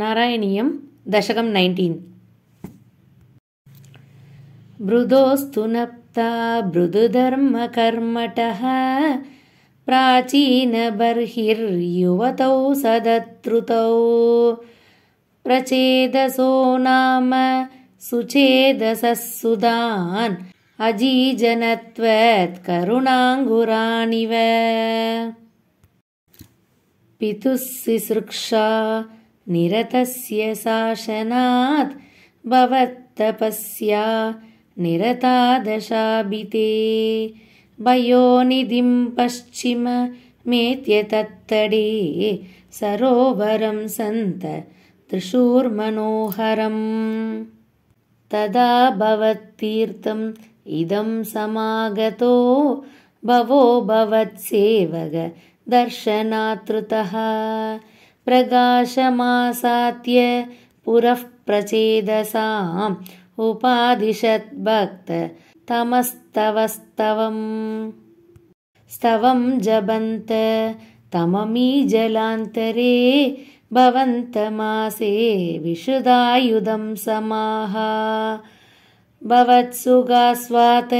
नारायणीयं दशकं नैन्टीन् मृदोऽस्तु नप्ता मृदुधर्मकर्मटः प्राचीनबर्हिर्युवतौ सदत्रुतौ प्रचेदसो नाम सुचेदसः अजीजनत्वत् अजीजनत्वेत्करुणाङ्गुराणिव पितुः सिसृक्षा निरतस्य शासनात् भवत्तपस्या निरतादशाभिते वयोनिधिं तत्तडे सरोवरं सन्त त्रिशूर्मनोहरम् तदा भवत्तीर्थम् इदं समागतो भवो दर्शनातृतः प्रकाशमासात्य पुरः प्रचेदसाम् उपादिशद्भक्तमस्तवस्तवम् स्तवं जबन्त तममीजलान्तरे भवन्तमासे विशुदायुधं समाह। भवत्सुगास्वात्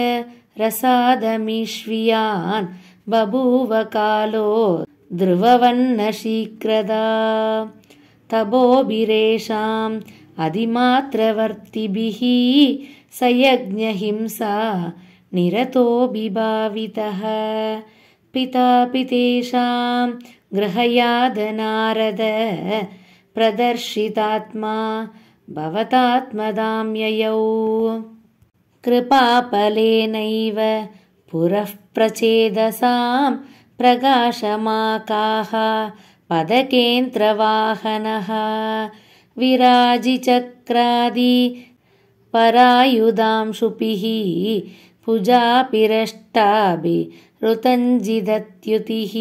रसादमिष्वियान् बभूव कालो ध्रुवन्नशीकृदा तपोभिरेषाम् अधिमात्रवर्तिभिः सयज्ञहिंसा निरतो विभावितः पितापितेषां गृहयादनारद प्रदर्शितात्मा भवतात्मदां ययौ कृपाफलेनैव पुरः प्रचेदसाम् प्रकाशमाकाः पदकेन्द्रवाहनः विराजिचक्रादि परायुधांशुपिः पुजापिरष्टाभिरुतञ्जिदत्युतिः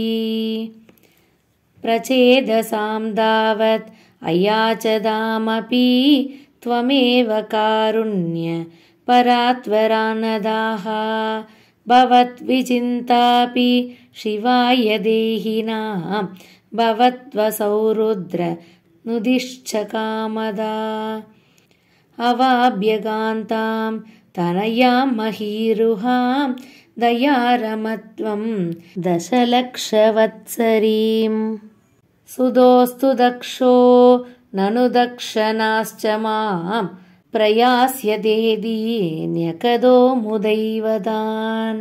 प्रचेदसां दावत् अयाचदामपि त्वमेव कारुण्य परात्वरानदाः भवद्विचिन्तापि शिवाय देहिनां नुदिश्चकामदा अवाभ्यगान्तां तनयां महीरुहां दयारमत्वं दशलक्षवत्सरीं सुदोस्तु दक्षो ननु दक्षनाश्च माम् प्रयास्य देदी न्यकदो मुदैवदान्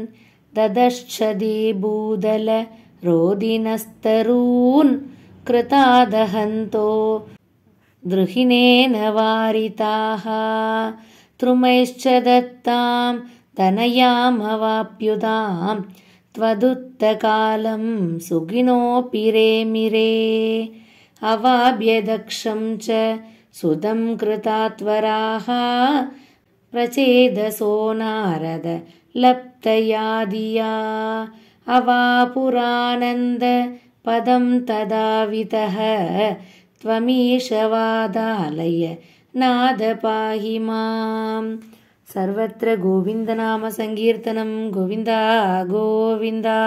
ददश्च दीभूदलरोदिनस्तरून्कृतादहन्तो कृतादहन्तो न वारिताः तृमैश्च दत्तां तनयामवाप्युदाम् त्वदुत्तकालं सुगिनोऽपि रेमिरे अवाभ्यदक्षम् च सुतं कृता त्वराः प्रचेदसो नारद लप्तयादिया अवापुरानन्दपदं तदा वितः त्वमीशवादालय नादपाहि माम् सर्वत्र गोविन्दनामसङ्कीर्तनं गोविन्दा गोविन्दा